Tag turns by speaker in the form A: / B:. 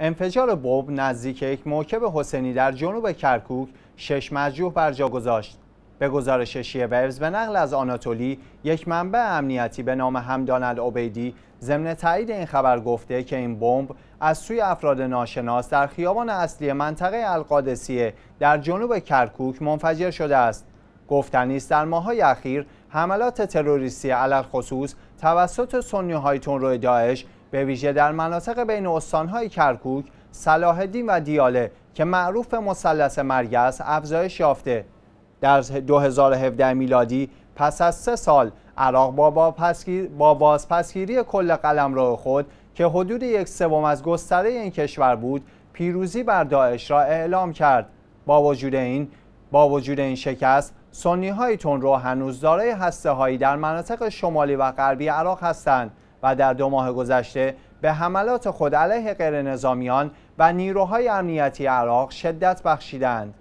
A: انفجار بمب نزدیک یک موکب حسینی در جنوب کرکوک شش مجروح بر جا گذاشت. به گزارش شیوز به نقل از آناتولی یک منبع امنیتی به نام همدان العبیدی ضمن تایید این خبر گفته که این بمب از سوی افراد ناشناس در خیابان اصلی منطقه القادسیه در جنوب کرکوک منفجر شده است. گفتنی در ماهای اخیر حملات تروریستی علل خصوص توسط سنیهای تون روی داعش به ویژه در مناطق بین استانهای کرکوک، صلاحالدین و دیاله که معروف به مثلث مرگ است افزایش یافته در 2017 میلادی پس از سه سال عراق با, با بازپسگیری کل قلمرو خود که حدود یک سوم از گستره این کشور بود پیروزی بر داعش را اعلام کرد با وجود این با وجود این شکست سنی های تون رو هنوز دارای هسته هایی در مناطق شمالی و غربی عراق هستند و در دو ماه گذشته به حملات خود علیه نظامیان و نیروهای امنیتی عراق شدت بخشیدند